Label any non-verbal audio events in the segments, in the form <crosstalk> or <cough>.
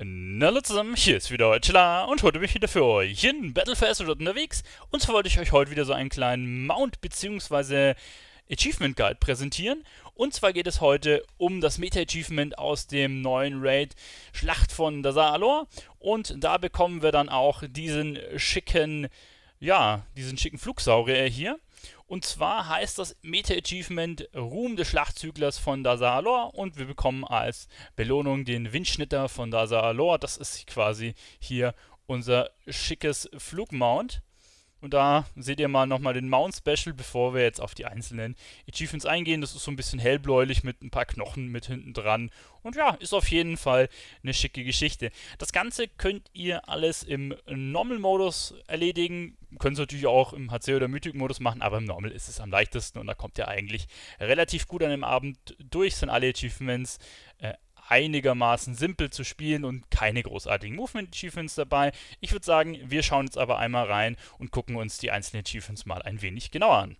Na Leute zusammen, hier ist wieder Chilla und heute bin ich wieder für euch in Battle for Azeroth unterwegs und zwar wollte ich euch heute wieder so einen kleinen Mount bzw. Achievement Guide präsentieren und zwar geht es heute um das Meta-Achievement aus dem neuen Raid Schlacht von Dazar-Alor und da bekommen wir dann auch diesen schicken, ja, diesen schicken Flugsaurier hier und zwar heißt das Meta-Achievement Ruhm des Schlachtzüglers von Dazalor und wir bekommen als Belohnung den Windschnitter von Dazalor. Das ist quasi hier unser schickes Flugmount. Und da seht ihr mal nochmal den Mount Special, bevor wir jetzt auf die einzelnen Achievements eingehen. Das ist so ein bisschen hellbläulich mit ein paar Knochen mit hinten dran. Und ja, ist auf jeden Fall eine schicke Geschichte. Das Ganze könnt ihr alles im Normal-Modus erledigen. Könnt es natürlich auch im HC- oder Mythic-Modus machen, aber im Normal ist es am leichtesten und da kommt ihr eigentlich relativ gut an dem Abend durch. Sind alle Achievements äh, einigermaßen simpel zu spielen und keine großartigen Movement Achievements dabei. Ich würde sagen, wir schauen jetzt aber einmal rein und gucken uns die einzelnen Achievements mal ein wenig genauer an.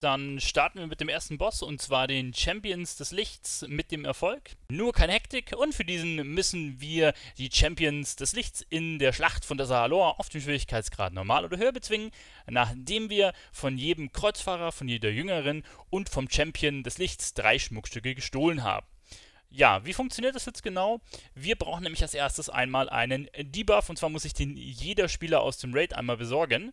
Dann starten wir mit dem ersten Boss und zwar den Champions des Lichts mit dem Erfolg. Nur keine Hektik und für diesen müssen wir die Champions des Lichts in der Schlacht von der Sahaloa auf dem Schwierigkeitsgrad normal oder höher bezwingen, nachdem wir von jedem Kreuzfahrer, von jeder Jüngerin und vom Champion des Lichts drei Schmuckstücke gestohlen haben. Ja, wie funktioniert das jetzt genau? Wir brauchen nämlich als erstes einmal einen Debuff und zwar muss ich den jeder Spieler aus dem Raid einmal besorgen.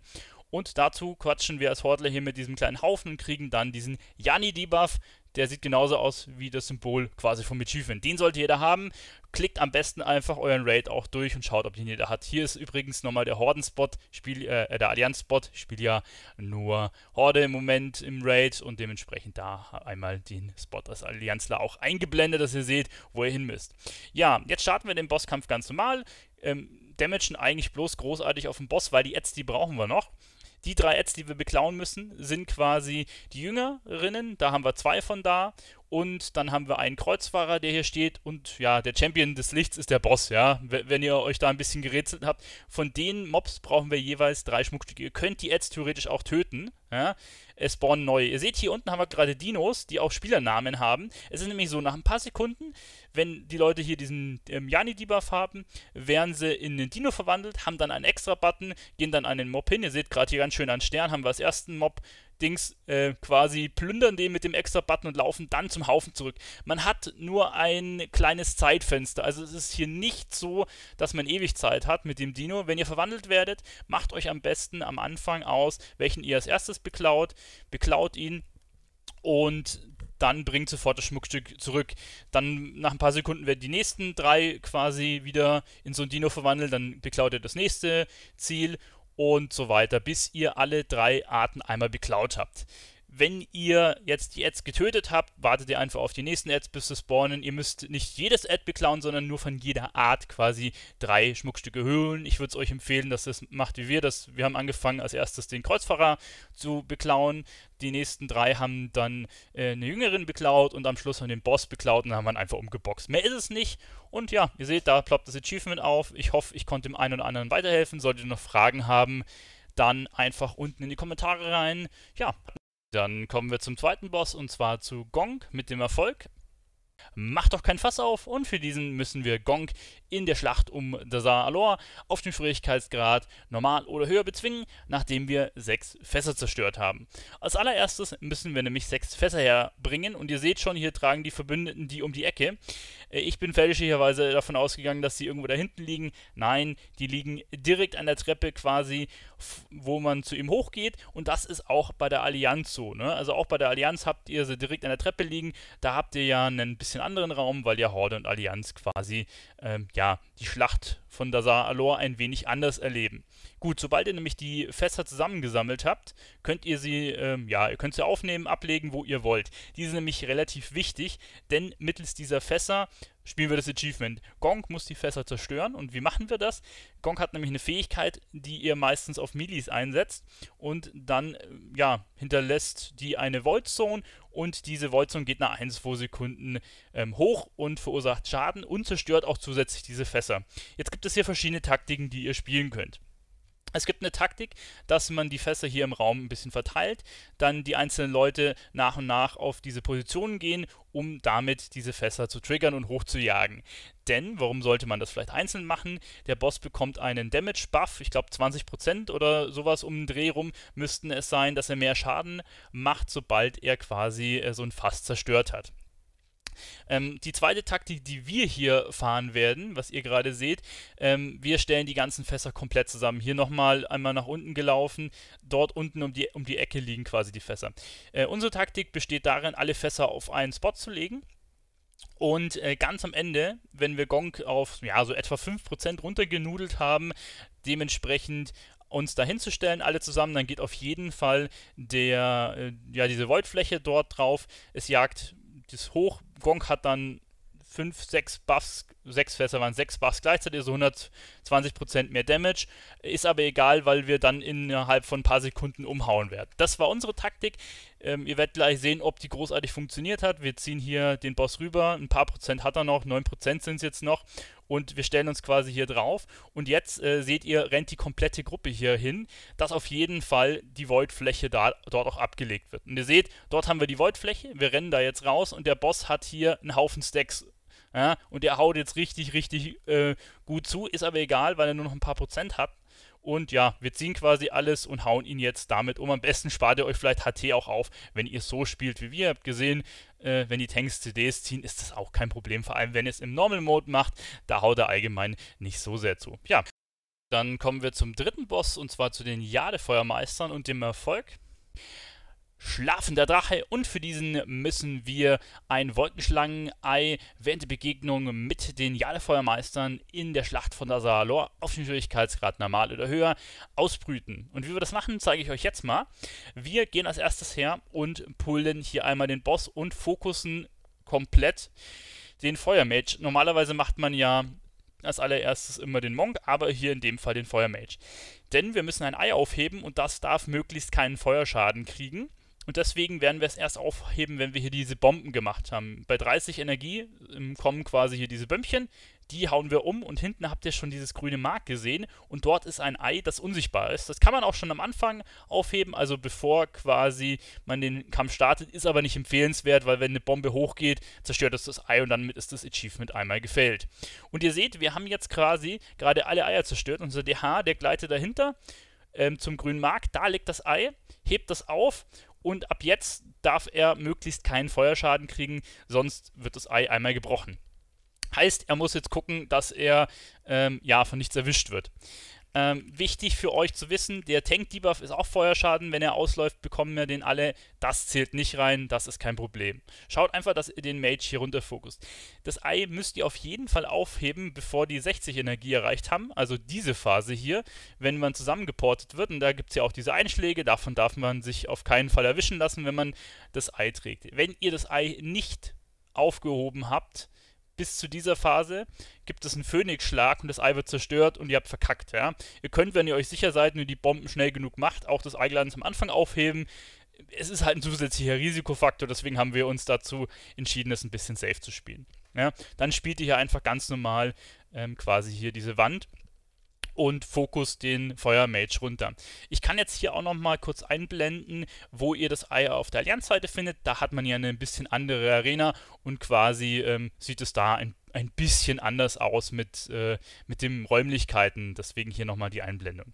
Und dazu quatschen wir als Hordler hier mit diesem kleinen Haufen und kriegen dann diesen Yanni-Debuff. Der sieht genauso aus wie das Symbol quasi vom Achievement. Den solltet ihr da haben. Klickt am besten einfach euren Raid auch durch und schaut, ob den jeder hat. Hier ist übrigens nochmal der Horden-Spot, äh, äh, der Allianz-Spot. Ich spiele ja nur Horde im Moment im Raid und dementsprechend da einmal den Spot als Allianzler auch eingeblendet, dass ihr seht, wo ihr hin müsst. Ja, jetzt starten wir den Bosskampf ganz normal. Ähm, damagen eigentlich bloß großartig auf den Boss, weil die Ads, die brauchen wir noch die drei Ads, die wir beklauen müssen, sind quasi die Jüngerinnen, da haben wir zwei von da und dann haben wir einen Kreuzfahrer, der hier steht und ja, der Champion des Lichts ist der Boss, ja, wenn ihr euch da ein bisschen gerätselt habt. Von den Mobs brauchen wir jeweils drei Schmuckstücke. Ihr könnt die Ads theoretisch auch töten, ja, es spawnen neue. Ihr seht, hier unten haben wir gerade Dinos, die auch Spielernamen haben. Es ist nämlich so, nach ein paar Sekunden wenn die Leute hier diesen ähm, Jani-Debuff haben, werden sie in den Dino verwandelt, haben dann einen extra Button, gehen dann an den Mob hin. Ihr seht gerade hier ganz schön an Stern, haben wir als ersten Mob Dings äh, quasi plündern den mit dem extra Button und laufen dann zum Haufen zurück. Man hat nur ein kleines Zeitfenster. Also es ist hier nicht so, dass man ewig Zeit hat mit dem Dino. Wenn ihr verwandelt werdet, macht euch am besten am Anfang aus, welchen ihr als erstes beklaut, beklaut ihn und dann bringt sofort das Schmuckstück zurück. Dann nach ein paar Sekunden werden die nächsten drei quasi wieder in so ein Dino verwandelt, dann beklaut ihr das nächste Ziel und so weiter, bis ihr alle drei Arten einmal beklaut habt wenn ihr jetzt die Ads getötet habt, wartet ihr einfach auf die nächsten Ads, bis sie spawnen. Ihr müsst nicht jedes Ad beklauen, sondern nur von jeder Art quasi drei Schmuckstücke höhlen. Ich würde es euch empfehlen, dass ihr es macht wie wir. Das, wir haben angefangen, als erstes den Kreuzfahrer zu beklauen. Die nächsten drei haben dann äh, eine Jüngerin beklaut und am Schluss haben den Boss beklaut und dann haben wir einfach umgeboxt. Mehr ist es nicht. Und ja, ihr seht, da ploppt das Achievement auf. Ich hoffe, ich konnte dem einen oder anderen weiterhelfen. Solltet ihr noch Fragen haben, dann einfach unten in die Kommentare rein. Ja. Dann kommen wir zum zweiten Boss und zwar zu Gong mit dem Erfolg. Macht doch kein Fass auf und für diesen müssen wir Gong in der Schlacht um Dazar Alor auf den Schwierigkeitsgrad normal oder höher bezwingen, nachdem wir sechs Fässer zerstört haben. Als allererstes müssen wir nämlich sechs Fässer herbringen und ihr seht schon, hier tragen die Verbündeten die um die Ecke. Äh, ich bin fälschlicherweise davon ausgegangen, dass sie irgendwo da hinten liegen. Nein, die liegen direkt an der Treppe quasi wo man zu ihm hochgeht. Und das ist auch bei der Allianz so. Ne? Also auch bei der Allianz habt ihr sie direkt an der Treppe liegen. Da habt ihr ja einen bisschen anderen Raum, weil ja Horde und Allianz quasi ähm, ja, die Schlacht von Dazar Alor ein wenig anders erleben. Gut, sobald ihr nämlich die Fässer zusammengesammelt habt, könnt ihr sie, ähm, ja, ihr könnt sie aufnehmen, ablegen, wo ihr wollt. Die sind nämlich relativ wichtig, denn mittels dieser Fässer spielen wir das Achievement. Gong muss die Fässer zerstören und wie machen wir das? Gong hat nämlich eine Fähigkeit, die ihr meistens auf Milis einsetzt und dann, äh, ja, hinterlässt die eine Void Zone und diese Void Zone geht nach 1 2 Sekunden ähm, hoch und verursacht Schaden und zerstört auch zusätzlich diese Fässer. Jetzt gibt es hier verschiedene Taktiken, die ihr spielen könnt. Es gibt eine Taktik, dass man die Fässer hier im Raum ein bisschen verteilt, dann die einzelnen Leute nach und nach auf diese Positionen gehen, um damit diese Fässer zu triggern und hochzujagen. Denn, warum sollte man das vielleicht einzeln machen? Der Boss bekommt einen Damage-Buff, ich glaube 20% oder sowas um den Dreh rum müssten es sein, dass er mehr Schaden macht, sobald er quasi äh, so ein Fass zerstört hat. Ähm, die zweite Taktik, die wir hier fahren werden, was ihr gerade seht, ähm, wir stellen die ganzen Fässer komplett zusammen. Hier nochmal einmal nach unten gelaufen, dort unten um die, um die Ecke liegen quasi die Fässer. Äh, unsere Taktik besteht darin, alle Fässer auf einen Spot zu legen. Und äh, ganz am Ende, wenn wir Gong auf ja, so etwa 5% runtergenudelt haben, dementsprechend uns dahinzustellen, alle zusammen, dann geht auf jeden Fall der, äh, ja, diese Voidfläche dort drauf. Es jagt das Hoch, Gronk hat dann 5, 6 Buffs sechs Fässer waren sechs Buffs gleichzeitig, also 120% mehr Damage. Ist aber egal, weil wir dann innerhalb von ein paar Sekunden umhauen werden. Das war unsere Taktik. Ähm, ihr werdet gleich sehen, ob die großartig funktioniert hat. Wir ziehen hier den Boss rüber, ein paar Prozent hat er noch, 9% sind es jetzt noch. Und wir stellen uns quasi hier drauf. Und jetzt äh, seht ihr, rennt die komplette Gruppe hier hin, dass auf jeden Fall die Void-Fläche dort auch abgelegt wird. Und ihr seht, dort haben wir die Void-Fläche, wir rennen da jetzt raus und der Boss hat hier einen Haufen Stacks ja, und der haut jetzt richtig, richtig äh, gut zu, ist aber egal, weil er nur noch ein paar Prozent hat. Und ja, wir ziehen quasi alles und hauen ihn jetzt damit um. Am besten spart ihr euch vielleicht HT auch auf, wenn ihr so spielt wie wir. Ihr habt gesehen, äh, wenn die Tanks CDs ziehen, ist das auch kein Problem. Vor allem, wenn ihr es im Normal Mode macht, da haut er allgemein nicht so sehr zu. Ja, dann kommen wir zum dritten Boss und zwar zu den Jadefeuermeistern und dem Erfolg schlafender Drache und für diesen müssen wir ein Wolkenschlangenei während der Begegnung mit den Jadefeuermeistern in der Schlacht von Asalor auf den Schwierigkeitsgrad normal oder höher ausbrüten. Und wie wir das machen, zeige ich euch jetzt mal. Wir gehen als erstes her und pullen hier einmal den Boss und fokussen komplett den Feuermage. Normalerweise macht man ja als allererstes immer den Monk, aber hier in dem Fall den Feuermage. Denn wir müssen ein Ei aufheben und das darf möglichst keinen Feuerschaden kriegen. Und deswegen werden wir es erst aufheben, wenn wir hier diese Bomben gemacht haben. Bei 30 Energie ähm, kommen quasi hier diese Bömpchen. Die hauen wir um und hinten habt ihr schon dieses grüne Mark gesehen. Und dort ist ein Ei, das unsichtbar ist. Das kann man auch schon am Anfang aufheben, also bevor quasi man den Kampf startet. Ist aber nicht empfehlenswert, weil wenn eine Bombe hochgeht, zerstört das das Ei und damit ist das Achievement einmal gefällt. Und ihr seht, wir haben jetzt quasi gerade alle Eier zerstört. Unser DH, der gleitet dahinter ähm, zum grünen Mark. da legt das Ei, hebt das auf und ab jetzt darf er möglichst keinen Feuerschaden kriegen, sonst wird das Ei einmal gebrochen. Heißt, er muss jetzt gucken, dass er ähm, ja von nichts erwischt wird. Ähm, wichtig für euch zu wissen, der Tank-Debuff ist auch Feuerschaden. Wenn er ausläuft, bekommen wir den alle. Das zählt nicht rein, das ist kein Problem. Schaut einfach, dass ihr den Mage hier runter fokust. Das Ei müsst ihr auf jeden Fall aufheben, bevor die 60 Energie erreicht haben. Also diese Phase hier, wenn man zusammengeportet wird. Und da gibt es ja auch diese Einschläge. Davon darf man sich auf keinen Fall erwischen lassen, wenn man das Ei trägt. Wenn ihr das Ei nicht aufgehoben habt, bis zu dieser Phase gibt es einen Phönixschlag und das Ei wird zerstört und ihr habt verkackt. Ja? Ihr könnt, wenn ihr euch sicher seid und die Bomben schnell genug macht, auch das Eigeladen zum Anfang aufheben. Es ist halt ein zusätzlicher Risikofaktor, deswegen haben wir uns dazu entschieden, es ein bisschen safe zu spielen. Ja? Dann spielt ihr hier einfach ganz normal ähm, quasi hier diese Wand und Fokus den Feuermage runter. Ich kann jetzt hier auch nochmal kurz einblenden, wo ihr das Ei auf der allianz findet. Da hat man ja eine ein bisschen andere Arena und quasi ähm, sieht es da ein, ein bisschen anders aus mit, äh, mit den Räumlichkeiten. Deswegen hier nochmal die Einblendung.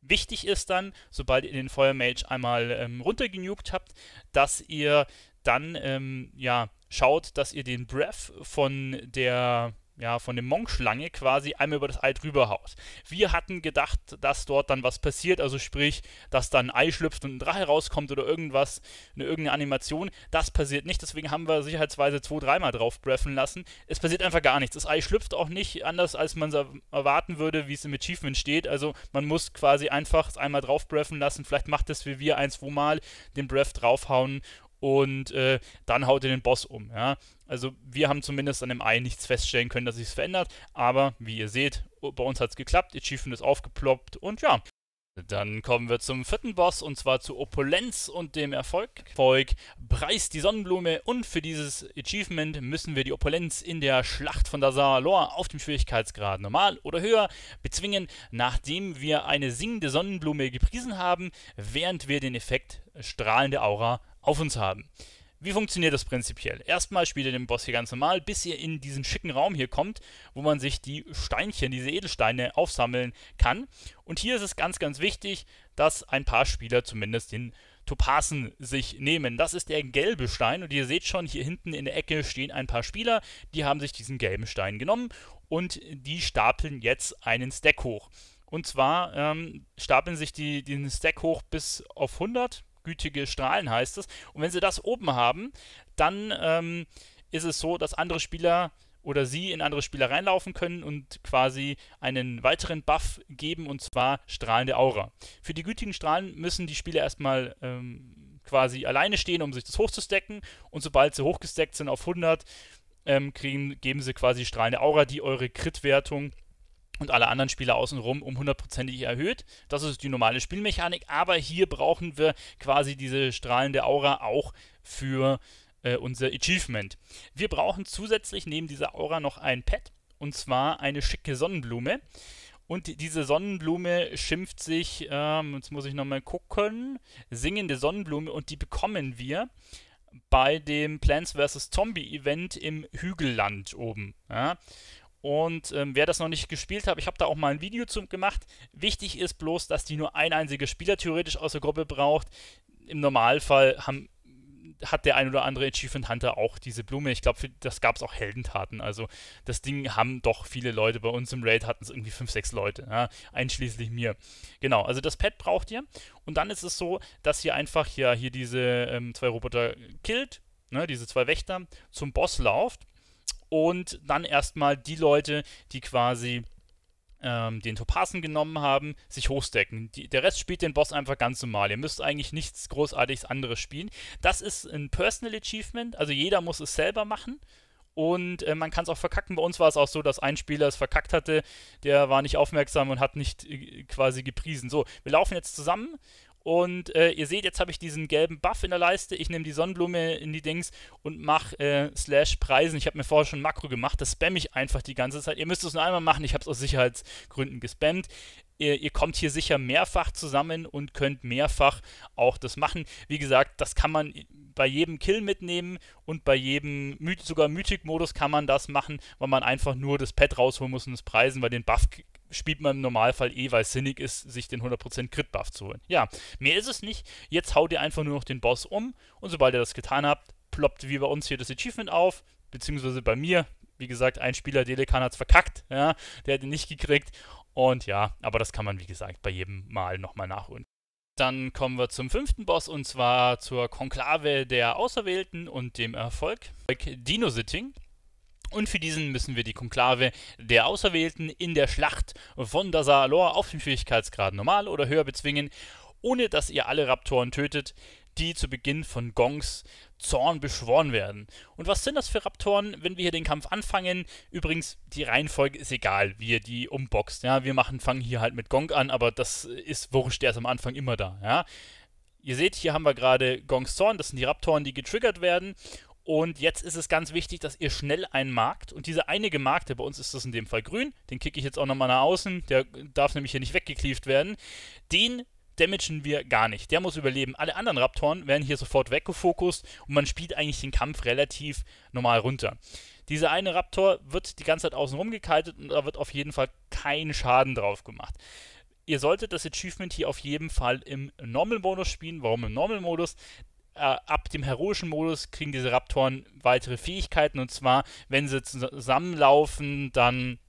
Wichtig ist dann, sobald ihr den Feuermage einmal ähm, runtergenugt habt, dass ihr dann ähm, ja, schaut, dass ihr den Breath von der ja, von dem Monkschlange quasi einmal über das Ei drüber haut. Wir hatten gedacht, dass dort dann was passiert, also sprich, dass dann ein Ei schlüpft und ein Drache rauskommt oder irgendwas, eine, irgendeine Animation. Das passiert nicht, deswegen haben wir sicherheitsweise zwei, dreimal drauf breffen lassen. Es passiert einfach gar nichts. Das Ei schlüpft auch nicht anders, als man es erwarten würde, wie es im Achievement steht. Also man muss quasi einfach es einmal drauf breffen lassen. Vielleicht macht es wie wir ein, zwei Mal den Breath draufhauen und äh, dann haut ihr den Boss um. Ja? Also wir haben zumindest an dem Ei nichts feststellen können, dass sich es verändert, aber wie ihr seht, bei uns hat es geklappt, Achievement ist aufgeploppt und ja. Dann kommen wir zum vierten Boss und zwar zu Opulenz und dem Erfolg. Erfolg preist die Sonnenblume und für dieses Achievement müssen wir die Opulenz in der Schlacht von Dazar-Lor auf dem Schwierigkeitsgrad normal oder höher bezwingen, nachdem wir eine singende Sonnenblume gepriesen haben, während wir den Effekt strahlende Aura auf uns haben. Wie funktioniert das prinzipiell? Erstmal spielt ihr den Boss hier ganz normal, bis ihr in diesen schicken Raum hier kommt, wo man sich die Steinchen, diese Edelsteine aufsammeln kann. Und hier ist es ganz, ganz wichtig, dass ein paar Spieler zumindest den Topasen sich nehmen. Das ist der gelbe Stein und ihr seht schon, hier hinten in der Ecke stehen ein paar Spieler, die haben sich diesen gelben Stein genommen und die stapeln jetzt einen Stack hoch. Und zwar ähm, stapeln sich die, den Stack hoch bis auf 100, gütige Strahlen heißt es. Und wenn sie das oben haben, dann ähm, ist es so, dass andere Spieler oder sie in andere Spieler reinlaufen können und quasi einen weiteren Buff geben, und zwar strahlende Aura. Für die gütigen Strahlen müssen die Spieler erstmal ähm, quasi alleine stehen, um sich das hochzustecken. Und sobald sie hochgesteckt sind auf 100, ähm, kriegen, geben sie quasi strahlende Aura, die eure Crit-Wertung und alle anderen Spieler außenrum um hundertprozentig erhöht. Das ist die normale Spielmechanik, aber hier brauchen wir quasi diese strahlende Aura auch für äh, unser Achievement. Wir brauchen zusätzlich neben dieser Aura noch ein Pad und zwar eine schicke Sonnenblume. Und diese Sonnenblume schimpft sich, ähm, jetzt muss ich nochmal gucken, singende Sonnenblume und die bekommen wir bei dem Plants vs. Zombie Event im Hügelland oben. Ja. Und ähm, wer das noch nicht gespielt hat, ich habe da auch mal ein Video zu gemacht. Wichtig ist bloß, dass die nur ein einziger Spieler theoretisch aus der Gruppe braucht. Im Normalfall haben, hat der ein oder andere Achievement Hunter auch diese Blume. Ich glaube, das gab es auch Heldentaten. Also das Ding haben doch viele Leute. Bei uns im Raid hatten es irgendwie 5, 6 Leute, ja, einschließlich mir. Genau, also das Pad braucht ihr. Und dann ist es so, dass ihr einfach ja hier diese ähm, zwei Roboter killt, ne, diese zwei Wächter, zum Boss lauft und dann erstmal die Leute, die quasi ähm, den Topasen genommen haben, sich hochstecken. Die, der Rest spielt den Boss einfach ganz normal. Ihr müsst eigentlich nichts großartiges anderes spielen. Das ist ein Personal Achievement, also jeder muss es selber machen. Und äh, man kann es auch verkacken. Bei uns war es auch so, dass ein Spieler es verkackt hatte, der war nicht aufmerksam und hat nicht äh, quasi gepriesen. So, wir laufen jetzt zusammen und äh, ihr seht, jetzt habe ich diesen gelben Buff in der Leiste. Ich nehme die Sonnenblume in die Dings und mache äh, Slash Preisen. Ich habe mir vorher schon ein Makro gemacht. Das spamme ich einfach die ganze Zeit. Ihr müsst es nur einmal machen. Ich habe es aus Sicherheitsgründen gespammt. Ihr, ihr, kommt hier sicher mehrfach zusammen und könnt mehrfach auch das machen. Wie gesagt, das kann man bei jedem Kill mitnehmen und bei jedem, sogar Mythic-Modus kann man das machen, weil man einfach nur das Pad rausholen muss und es preisen, weil den Buff spielt man im Normalfall eh, weil es sinnig ist, sich den 100% Crit-Buff zu holen. Ja, mehr ist es nicht. Jetzt haut ihr einfach nur noch den Boss um und sobald ihr das getan habt, ploppt wie bei uns hier das Achievement auf, beziehungsweise bei mir. Wie gesagt, ein Spieler, Delekan, hat es verkackt. Ja, der hat ihn nicht gekriegt. Und ja, aber das kann man, wie gesagt, bei jedem Mal nochmal nachholen. Dann kommen wir zum fünften Boss und zwar zur Konklave der Auserwählten und dem Erfolg. Dino-Sitting. Und für diesen müssen wir die Konklave der Auserwählten in der Schlacht von Dasalor auf dem Schwierigkeitsgrad normal oder höher bezwingen, ohne dass ihr alle Raptoren tötet, die zu Beginn von Gongs Zorn beschworen werden. Und was sind das für Raptoren, wenn wir hier den Kampf anfangen? Übrigens, die Reihenfolge ist egal, wie ihr die umboxt. Ja, wir machen, fangen hier halt mit Gong an, aber das ist wurscht, der ist am Anfang immer da. Ja. Ihr seht, hier haben wir gerade Gongs Zorn, das sind die Raptoren, die getriggert werden. Und jetzt ist es ganz wichtig, dass ihr schnell einen Markt und diese eine gemarkte, bei uns ist das in dem Fall grün, den kicke ich jetzt auch nochmal nach außen, der darf nämlich hier nicht weggeklieft werden, den damagen wir gar nicht. Der muss überleben. Alle anderen Raptoren werden hier sofort weggefokust und man spielt eigentlich den Kampf relativ normal runter. Dieser eine Raptor wird die ganze Zeit außen rum gekaltet und da wird auf jeden Fall kein Schaden drauf gemacht. Ihr solltet das Achievement hier auf jeden Fall im Normal-Modus spielen. Warum im Normal-Modus? Äh, ab dem heroischen Modus kriegen diese Raptoren weitere Fähigkeiten und zwar, wenn sie zusammenlaufen, dann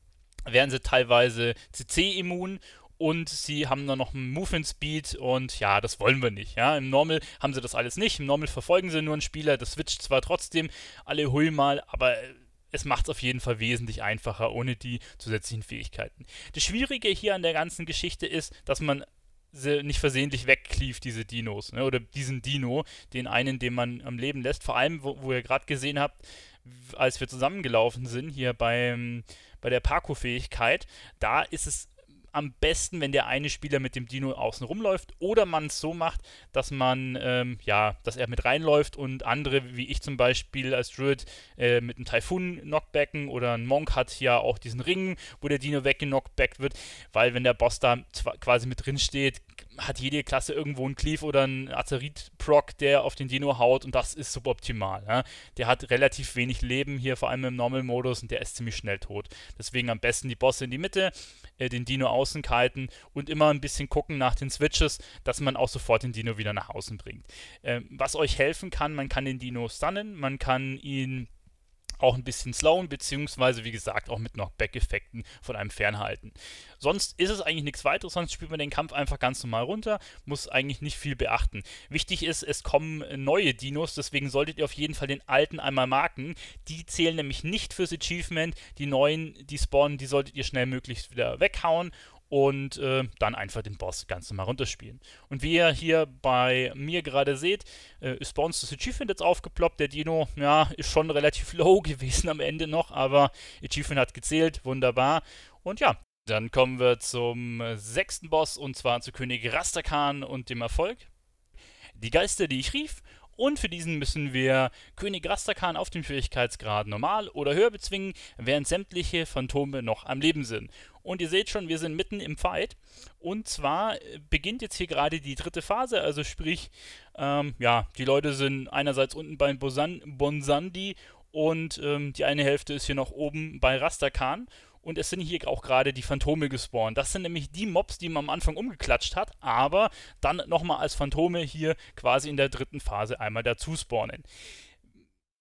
werden sie teilweise CC-immun und sie haben dann noch einen Movement Speed und ja, das wollen wir nicht. Ja. Im Normal haben sie das alles nicht. Im Normal verfolgen sie nur einen Spieler, das switcht zwar trotzdem alle hui mal, aber es macht es auf jeden Fall wesentlich einfacher ohne die zusätzlichen Fähigkeiten. Das Schwierige hier an der ganzen Geschichte ist, dass man nicht versehentlich wegklieft, diese Dinos. Ne? Oder diesen Dino, den einen, den man am Leben lässt. Vor allem, wo, wo ihr gerade gesehen habt, als wir zusammengelaufen sind, hier beim, bei der Parko-Fähigkeit, da ist es am besten, wenn der eine Spieler mit dem Dino außen rumläuft oder man es so macht, dass man, ähm, ja, dass er mit reinläuft und andere, wie ich zum Beispiel als Druid, äh, mit einem Typhoon knockbacken oder ein Monk hat ja auch diesen Ring, wo der Dino weggeknockbackt wird, weil wenn der Boss da quasi mit drin steht, hat jede Klasse irgendwo einen Cleave oder einen Azerit-Proc, der auf den Dino haut und das ist suboptimal. Ne? Der hat relativ wenig Leben hier, vor allem im Normal-Modus und der ist ziemlich schnell tot. Deswegen am besten die Bosse in die Mitte, äh, den Dino außen kiten und immer ein bisschen gucken nach den Switches, dass man auch sofort den Dino wieder nach außen bringt. Ähm, was euch helfen kann, man kann den Dino stunnen, man kann ihn auch ein bisschen slowen, beziehungsweise wie gesagt auch mit Knockback-Effekten von einem fernhalten. Sonst ist es eigentlich nichts weiteres, sonst spielt man den Kampf einfach ganz normal runter, muss eigentlich nicht viel beachten. Wichtig ist, es kommen neue Dinos, deswegen solltet ihr auf jeden Fall den alten einmal marken. Die zählen nämlich nicht fürs Achievement, die neuen, die spawnen, die solltet ihr schnell möglichst wieder weghauen und äh, dann einfach den Boss ganz normal runterspielen. Und wie ihr hier bei mir gerade seht, äh, ist bei uns das Achievement jetzt aufgeploppt. Der Dino, ja, ist schon relativ <laughs> low gewesen am Ende noch, aber Achievement hat gezählt, wunderbar. Und ja, dann kommen wir zum sechsten Boss und zwar zu König Rastakan und dem Erfolg. Die Geister, die ich rief. Und für diesen müssen wir König Rastakan auf dem Schwierigkeitsgrad normal oder höher bezwingen, während sämtliche Phantome noch am Leben sind. Und ihr seht schon, wir sind mitten im Fight. Und zwar äh, beginnt jetzt hier gerade die dritte Phase, also sprich, ähm, ja, die Leute sind einerseits unten bei Bonsan Bonsandi und ähm, die eine Hälfte ist hier noch oben bei Rastakan. Und es sind hier auch gerade die Phantome gespawnt. Das sind nämlich die Mobs, die man am Anfang umgeklatscht hat, aber dann nochmal als Phantome hier quasi in der dritten Phase einmal dazu spawnen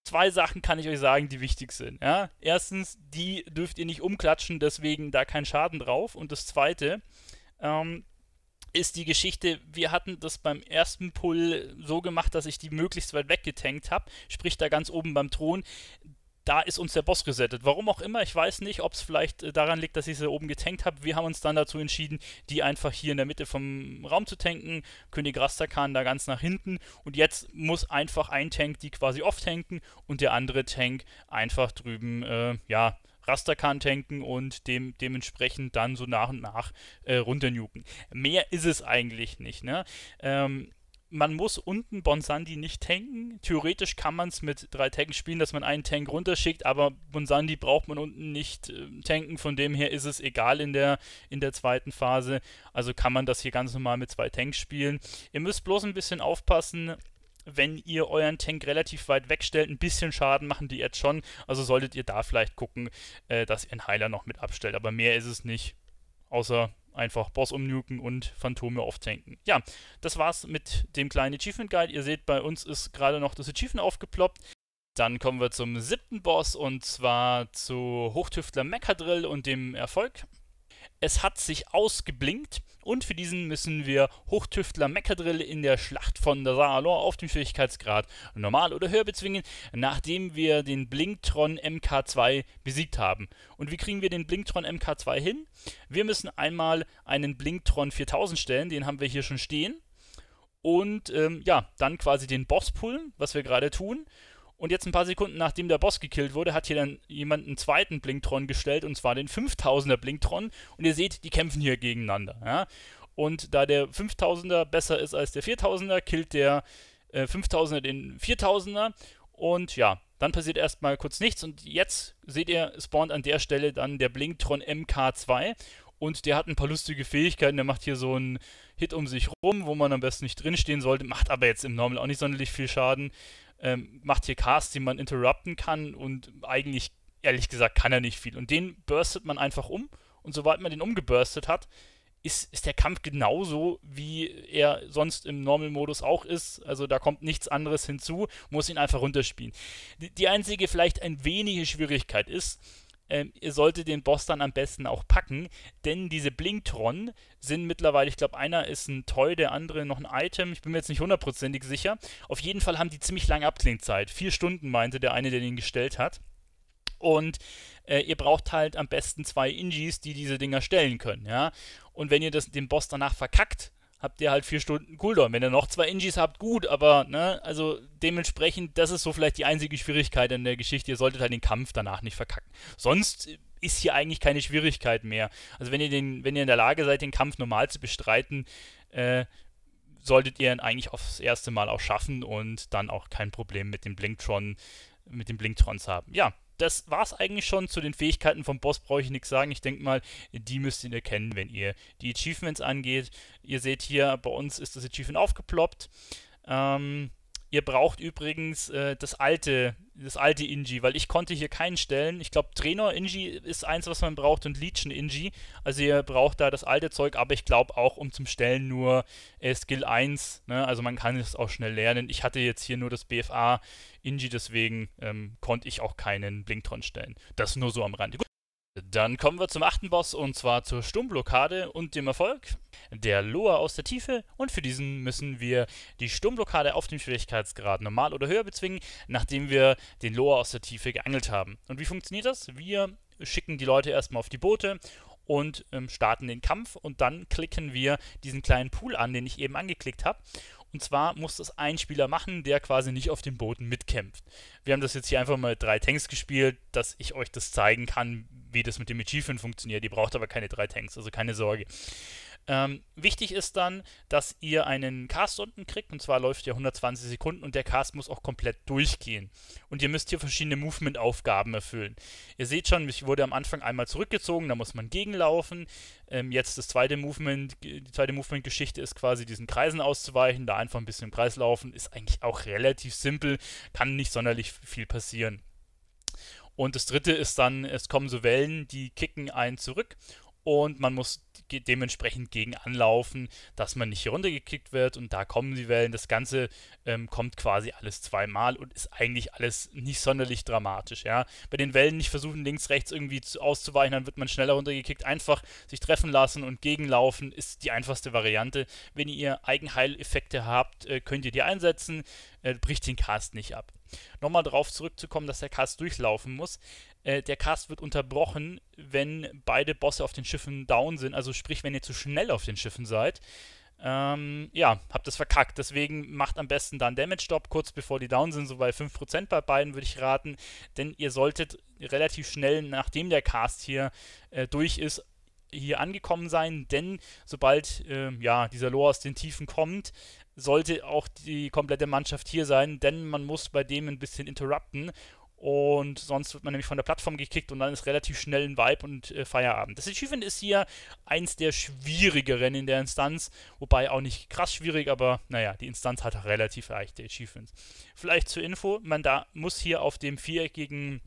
zwei Sachen kann ich euch sagen, die wichtig sind. Ja? Erstens, die dürft ihr nicht umklatschen, deswegen da kein Schaden drauf. Und das Zweite ähm, ist die Geschichte, wir hatten das beim ersten Pull so gemacht, dass ich die möglichst weit weggetankt habe, sprich da ganz oben beim Thron da ist uns der Boss gesettet. Warum auch immer, ich weiß nicht, ob es vielleicht äh, daran liegt, dass ich sie oben getankt habe. Wir haben uns dann dazu entschieden, die einfach hier in der Mitte vom Raum zu tanken. König Rastakan da ganz nach hinten. Und jetzt muss einfach ein Tank die quasi off tanken und der andere Tank einfach drüben, äh, ja, Rastakan tanken und dem, dementsprechend dann so nach und nach äh, runternuken. Mehr ist es eigentlich nicht. Ne? Ähm, man muss unten Bonsandi nicht tanken. Theoretisch kann man es mit drei Tanken spielen, dass man einen Tank runterschickt, aber Bonsandi braucht man unten nicht äh, tanken. Von dem her ist es egal in der, in der zweiten Phase. Also kann man das hier ganz normal mit zwei Tanks spielen. Ihr müsst bloß ein bisschen aufpassen, wenn ihr euren Tank relativ weit wegstellt, ein bisschen Schaden machen die jetzt schon. Also solltet ihr da vielleicht gucken, äh, dass ihr einen Heiler noch mit abstellt. Aber mehr ist es nicht. Außer Einfach Boss umnuken und Phantome auftanken. Ja, das war's mit dem kleinen Achievement Guide. Ihr seht, bei uns ist gerade noch das Achievement aufgeploppt. Dann kommen wir zum siebten Boss und zwar zu Hochtüftler Mechadrill und dem Erfolg. Es hat sich ausgeblinkt und für diesen müssen wir Hochtüftler Mechadrill in der Schlacht von Saralor auf dem Schwierigkeitsgrad normal oder höher bezwingen, nachdem wir den Blinktron MK2 besiegt haben. Und wie kriegen wir den Blinktron MK2 hin? Wir müssen einmal einen Blinktron 4000 stellen, den haben wir hier schon stehen. Und ähm, ja, dann quasi den Boss pullen, was wir gerade tun. Und jetzt ein paar Sekunden nachdem der Boss gekillt wurde, hat hier dann jemand einen zweiten Blinktron gestellt und zwar den 5000er Blinktron. Und ihr seht, die kämpfen hier gegeneinander. Ja? Und da der 5000er besser ist als der 4000er, killt der äh, 5000er den 4000er. Und ja, dann passiert erstmal kurz nichts. Und jetzt seht ihr, spawnt an der Stelle dann der Blinktron MK2. Und der hat ein paar lustige Fähigkeiten. Der macht hier so einen Hit um sich rum, wo man am besten nicht drinstehen sollte. Macht aber jetzt im Normal auch nicht sonderlich viel Schaden ähm, macht hier Casts, die man interrupten kann und eigentlich, ehrlich gesagt, kann er nicht viel. Und den burstet man einfach um und sobald man den umgeburstet hat, ist, ist der Kampf genauso, wie er sonst im Normal-Modus auch ist. Also da kommt nichts anderes hinzu, muss ihn einfach runterspielen. Die, die einzige vielleicht ein wenige Schwierigkeit ist, ähm, ihr solltet den Boss dann am besten auch packen, denn diese Blinktron sind mittlerweile, ich glaube, einer ist ein Toy, der andere noch ein Item, ich bin mir jetzt nicht hundertprozentig sicher. Auf jeden Fall haben die ziemlich lange Abklingzeit. Vier Stunden meinte der eine, der den gestellt hat. Und äh, ihr braucht halt am besten zwei Ingis, die diese Dinger stellen können, ja. Und wenn ihr das, den Boss danach verkackt, habt ihr halt vier Stunden Cooldown. Wenn ihr noch zwei Ingis habt, gut, aber ne, also dementsprechend, das ist so vielleicht die einzige Schwierigkeit in der Geschichte. Ihr solltet halt den Kampf danach nicht verkacken. Sonst ist hier eigentlich keine Schwierigkeit mehr. Also wenn ihr den, wenn ihr in der Lage seid, den Kampf normal zu bestreiten, äh, solltet ihr ihn eigentlich aufs erste Mal auch schaffen und dann auch kein Problem mit den Blinktron, mit den Blinktrons haben. Ja, das war es eigentlich schon. Zu den Fähigkeiten vom Boss brauche ich nichts sagen. Ich denke mal, die müsst ihr erkennen, wenn ihr die Achievements angeht. Ihr seht hier, bei uns ist das Achievement aufgeploppt. Ähm, Ihr braucht übrigens äh, das alte, das alte Inji, weil ich konnte hier keinen stellen. Ich glaube, Trainer Inji ist eins, was man braucht und Legion Inji. Also ihr braucht da das alte Zeug, aber ich glaube auch um zum Stellen nur äh, Skill 1. Ne? Also man kann es auch schnell lernen. Ich hatte jetzt hier nur das BFA Inji, deswegen ähm, konnte ich auch keinen Blinktron stellen. Das nur so am Rande. Gut. Dann kommen wir zum achten Boss und zwar zur Sturmblockade und dem Erfolg. Der Loa aus der Tiefe und für diesen müssen wir die Sturmblockade auf dem Schwierigkeitsgrad normal oder höher bezwingen, nachdem wir den Loa aus der Tiefe geangelt haben. Und wie funktioniert das? Wir schicken die Leute erstmal auf die Boote und ähm, starten den Kampf und dann klicken wir diesen kleinen Pool an, den ich eben angeklickt habe. Und zwar muss das ein Spieler machen, der quasi nicht auf dem Boden mitkämpft. Wir haben das jetzt hier einfach mal drei Tanks gespielt, dass ich euch das zeigen kann, wie das mit dem Achievement funktioniert. Ihr braucht aber keine drei Tanks, also keine Sorge. Ähm, wichtig ist dann, dass ihr einen Cast unten kriegt und zwar läuft ihr 120 Sekunden und der Cast muss auch komplett durchgehen. Und ihr müsst hier verschiedene Movement-Aufgaben erfüllen. Ihr seht schon, ich wurde am Anfang einmal zurückgezogen, da muss man gegenlaufen. Ähm, jetzt das zweite Movement, die zweite Movement-Geschichte ist quasi diesen Kreisen auszuweichen, da einfach ein bisschen im Kreis laufen, ist eigentlich auch relativ simpel, kann nicht sonderlich viel passieren. Und das dritte ist dann, es kommen so Wellen, die kicken einen zurück und man muss dementsprechend gegen anlaufen, dass man nicht hier runtergekickt wird und da kommen die Wellen. Das Ganze ähm, kommt quasi alles zweimal und ist eigentlich alles nicht sonderlich dramatisch. Ja? Bei den Wellen nicht versuchen, links, rechts irgendwie zu, auszuweichen, dann wird man schneller runtergekickt. Einfach sich treffen lassen und gegenlaufen ist die einfachste Variante. Wenn ihr Eigenheileffekte habt, äh, könnt ihr die einsetzen, äh, bricht den Cast nicht ab. Nochmal darauf zurückzukommen, dass der Cast durchlaufen muss äh, der Cast wird unterbrochen, wenn beide Bosse auf den Schiffen down sind. Also sprich, wenn ihr zu schnell auf den Schiffen seid. Ähm, ja, habt das verkackt. Deswegen macht am besten dann Damage Stop kurz bevor die down sind, so bei 5% bei beiden würde ich raten, denn ihr solltet relativ schnell, nachdem der Cast hier äh, durch ist, hier angekommen sein, denn sobald äh, ja, dieser Lore aus den Tiefen kommt, sollte auch die komplette Mannschaft hier sein, denn man muss bei dem ein bisschen interrupten und sonst wird man nämlich von der Plattform gekickt und dann ist relativ schnell ein Vibe und äh, Feierabend. Das Achievement ist hier eins der schwierigeren in der Instanz, wobei auch nicht krass schwierig, aber naja, die Instanz hat relativ leichte Achievements. Vielleicht zur Info, man da muss hier auf dem viereckigen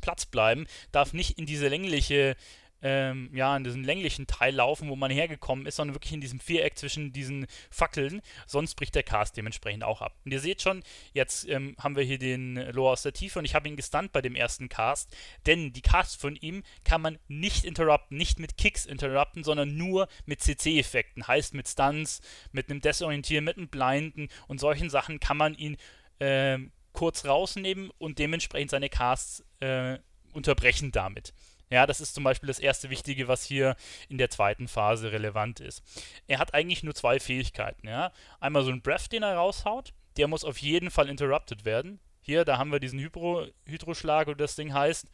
Platz bleiben, darf nicht in diese längliche ähm, ja, in diesem länglichen Teil laufen, wo man hergekommen ist, sondern wirklich in diesem Viereck zwischen diesen Fackeln. Sonst bricht der Cast dementsprechend auch ab. Und ihr seht schon, jetzt ähm, haben wir hier den Loa aus der Tiefe und ich habe ihn gestunt bei dem ersten Cast, denn die Cast von ihm kann man nicht interrupten, nicht mit Kicks interrupten, sondern nur mit CC-Effekten. Heißt mit Stunts, mit einem Desorientieren, mit einem Blinden und solchen Sachen kann man ihn ähm, kurz rausnehmen und dementsprechend seine Casts äh, unterbrechen damit. Ja, das ist zum Beispiel das erste Wichtige, was hier in der zweiten Phase relevant ist. Er hat eigentlich nur zwei Fähigkeiten. Ja? Einmal so ein Breath, den er raushaut, der muss auf jeden Fall interrupted werden. Hier, da haben wir diesen Hydro, Hydroschlag oder das Ding heißt.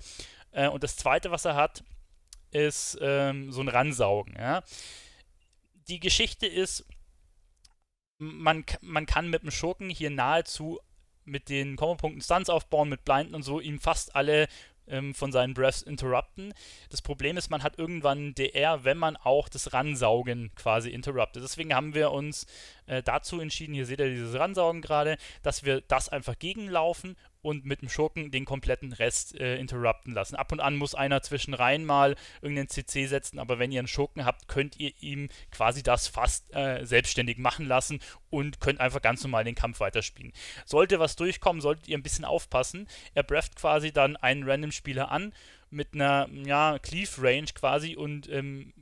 Äh, und das zweite, was er hat, ist ähm, so ein Ransaugen. Ja? Die Geschichte ist, man, man kann mit dem Schurken hier nahezu mit den Kommapunkten Stunts aufbauen, mit Blinden und so, ihm fast alle ähm, von seinen Breaths interrupten. Das Problem ist, man hat irgendwann DR, wenn man auch das Ransaugen quasi interruptet. Deswegen haben wir uns äh, dazu entschieden, hier seht ihr dieses Ransaugen gerade, dass wir das einfach gegenlaufen und mit dem Schurken den kompletten Rest äh, interrupten lassen. Ab und an muss einer zwischen rein mal irgendeinen CC setzen, aber wenn ihr einen Schurken habt, könnt ihr ihm quasi das fast äh, selbstständig machen lassen und könnt einfach ganz normal den Kampf weiterspielen. Sollte was durchkommen, solltet ihr ein bisschen aufpassen. Er breft quasi dann einen Random-Spieler an mit einer ja, Cleave-Range quasi und ähm,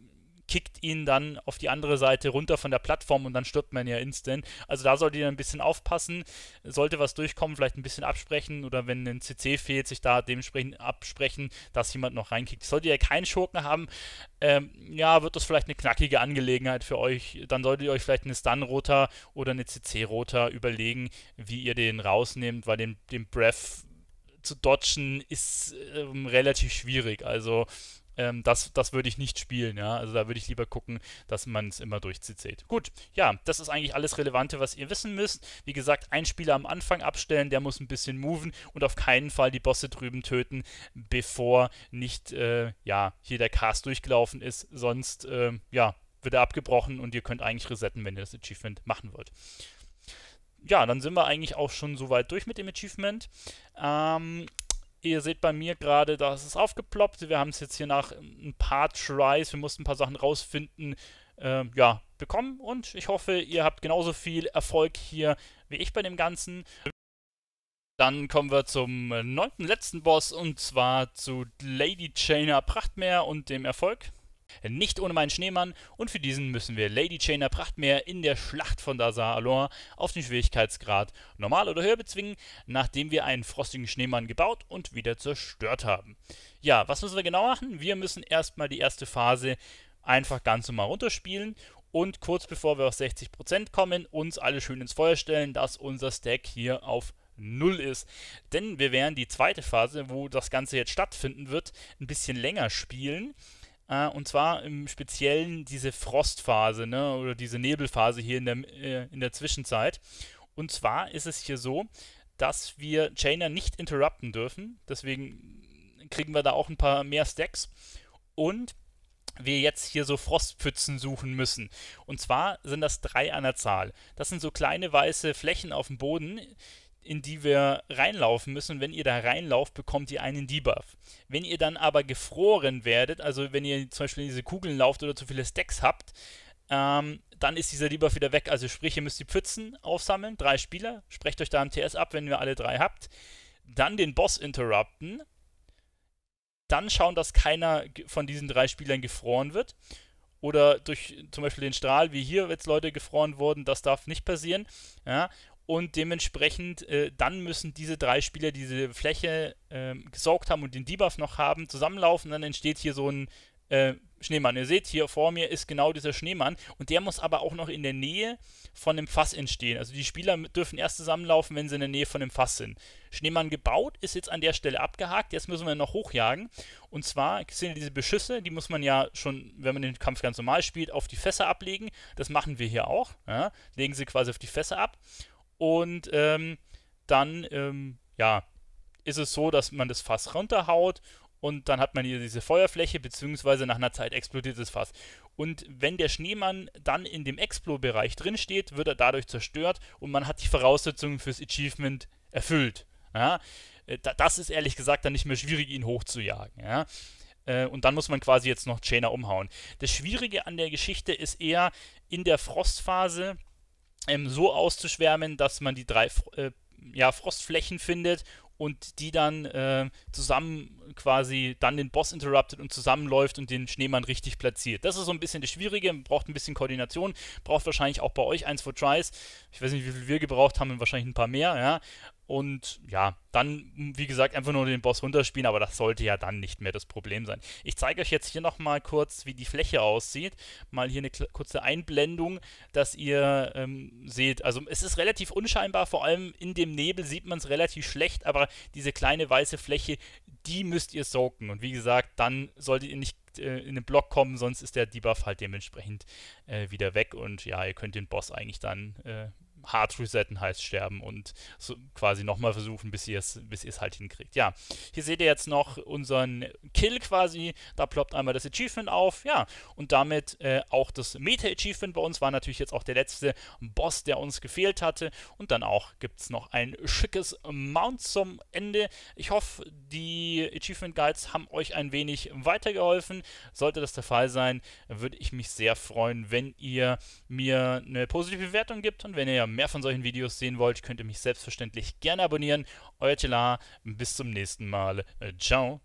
kickt ihn dann auf die andere Seite runter von der Plattform und dann stirbt man ja instant. Also da solltet ihr ein bisschen aufpassen. Sollte was durchkommen, vielleicht ein bisschen absprechen oder wenn ein CC fehlt, sich da dementsprechend absprechen, dass jemand noch reinkickt. Solltet ihr keinen Schurken haben, ähm, ja, wird das vielleicht eine knackige Angelegenheit für euch. Dann solltet ihr euch vielleicht eine Stun-Roter oder eine CC-Roter überlegen, wie ihr den rausnehmt, weil den, den Breath zu dodgen ist ähm, relativ schwierig. Also ähm, das, das würde ich nicht spielen, ja. Also da würde ich lieber gucken, dass man es immer durchzieht. Gut, ja, das ist eigentlich alles Relevante, was ihr wissen müsst. Wie gesagt, ein Spieler am Anfang abstellen, der muss ein bisschen moven und auf keinen Fall die Bosse drüben töten, bevor nicht, äh, ja, hier der Cast durchgelaufen ist. Sonst, äh, ja, wird er abgebrochen und ihr könnt eigentlich resetten, wenn ihr das Achievement machen wollt ja, dann sind wir eigentlich auch schon soweit durch mit dem Achievement. Ähm, Ihr seht bei mir gerade, da ist es aufgeploppt. Wir haben es jetzt hier nach ein paar Tries, wir mussten ein paar Sachen rausfinden, äh, ja, bekommen. Und ich hoffe, ihr habt genauso viel Erfolg hier wie ich bei dem Ganzen. Dann kommen wir zum neunten letzten Boss und zwar zu Lady Chainer Prachtmeer und dem Erfolg. Nicht ohne meinen Schneemann und für diesen müssen wir Lady Chainer Prachtmeer in der Schlacht von Dazar Alor auf den Schwierigkeitsgrad normal oder höher bezwingen, nachdem wir einen frostigen Schneemann gebaut und wieder zerstört haben. Ja, was müssen wir genau machen? Wir müssen erstmal die erste Phase einfach ganz normal runterspielen und kurz bevor wir auf 60% kommen, uns alle schön ins Feuer stellen, dass unser Stack hier auf 0 ist. Denn wir werden die zweite Phase, wo das Ganze jetzt stattfinden wird, ein bisschen länger spielen. Äh, und zwar im Speziellen diese Frostphase ne, oder diese Nebelphase hier in der, äh, in der Zwischenzeit. Und zwar ist es hier so, dass wir Chainer nicht interrupten dürfen. Deswegen kriegen wir da auch ein paar mehr Stacks. Und wir jetzt hier so Frostpfützen suchen müssen. Und zwar sind das drei an der Zahl. Das sind so kleine weiße Flächen auf dem Boden, in die wir reinlaufen müssen. Wenn ihr da reinlauft, bekommt ihr einen Debuff. Wenn ihr dann aber gefroren werdet, also wenn ihr zum Beispiel in diese Kugeln lauft oder zu viele Stacks habt, ähm, dann ist dieser Debuff wieder weg. Also sprich, ihr müsst die Pfützen aufsammeln, drei Spieler, sprecht euch da am TS ab, wenn ihr alle drei habt. Dann den Boss interrupten. Dann schauen, dass keiner von diesen drei Spielern gefroren wird oder durch zum Beispiel den Strahl, wie hier jetzt Leute gefroren wurden, das darf nicht passieren. Ja? Und dementsprechend äh, dann müssen diese drei Spieler, die diese Fläche äh, gesaugt haben und den Debuff noch haben, zusammenlaufen. Dann entsteht hier so ein äh, Schneemann. Ihr seht, hier vor mir ist genau dieser Schneemann. Und der muss aber auch noch in der Nähe von dem Fass entstehen. Also die Spieler dürfen erst zusammenlaufen, wenn sie in der Nähe von dem Fass sind. Schneemann gebaut, ist jetzt an der Stelle abgehakt. Jetzt müssen wir noch hochjagen. Und zwar sind diese Beschüsse, die muss man ja schon, wenn man den Kampf ganz normal spielt, auf die Fässer ablegen. Das machen wir hier auch. Ja? Legen sie quasi auf die Fässer ab. Und ähm, dann, ähm, ja, ist es so, dass man das Fass runterhaut und dann hat man hier diese Feuerfläche, beziehungsweise nach einer Zeit explodiert das Fass. Und wenn der Schneemann dann in dem Explo-Bereich drinsteht, wird er dadurch zerstört und man hat die Voraussetzungen fürs Achievement erfüllt. Ja? Äh, das ist ehrlich gesagt dann nicht mehr schwierig, ihn hochzujagen. Ja? Äh, und dann muss man quasi jetzt noch Chainer umhauen. Das Schwierige an der Geschichte ist eher in der Frostphase, ähm, so auszuschwärmen, dass man die drei äh, ja, Frostflächen findet und die dann äh, zusammen quasi dann den Boss interruptet und zusammenläuft und den Schneemann richtig platziert. Das ist so ein bisschen das Schwierige, braucht ein bisschen Koordination, braucht wahrscheinlich auch bei euch eins, zwei Tries. Ich weiß nicht, wie viel wir gebraucht haben, wahrscheinlich ein paar mehr, ja. Und ja, dann, wie gesagt, einfach nur den Boss runterspielen, aber das sollte ja dann nicht mehr das Problem sein. Ich zeige euch jetzt hier nochmal kurz, wie die Fläche aussieht. Mal hier eine kurze Einblendung, dass ihr ähm, seht, also es ist relativ unscheinbar, vor allem in dem Nebel sieht man es relativ schlecht, aber diese kleine weiße Fläche, die müsst ihr soaken. Und wie gesagt, dann solltet ihr nicht äh, in den Block kommen, sonst ist der Debuff halt dementsprechend äh, wieder weg und ja, ihr könnt den Boss eigentlich dann äh, hart resetten heißt sterben und so quasi nochmal versuchen, bis ihr es bis halt hinkriegt. Ja, hier seht ihr jetzt noch unseren Kill quasi. Da ploppt einmal das Achievement auf. Ja, und damit äh, auch das Meta-Achievement bei uns war natürlich jetzt auch der letzte Boss, der uns gefehlt hatte. Und dann auch gibt es noch ein schickes Mount zum Ende. Ich hoffe, die Achievement Guides haben euch ein wenig weitergeholfen. Sollte das der Fall sein, würde ich mich sehr freuen, wenn ihr mir eine positive Bewertung gibt und wenn ihr ja mehr von solchen Videos sehen wollt, könnt ihr mich selbstverständlich gerne abonnieren. Euer Tela, bis zum nächsten Mal. Ciao.